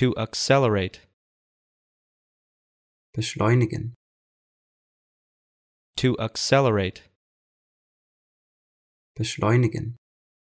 To accelerate. Beschleunigen. To accelerate. Beschleunigen.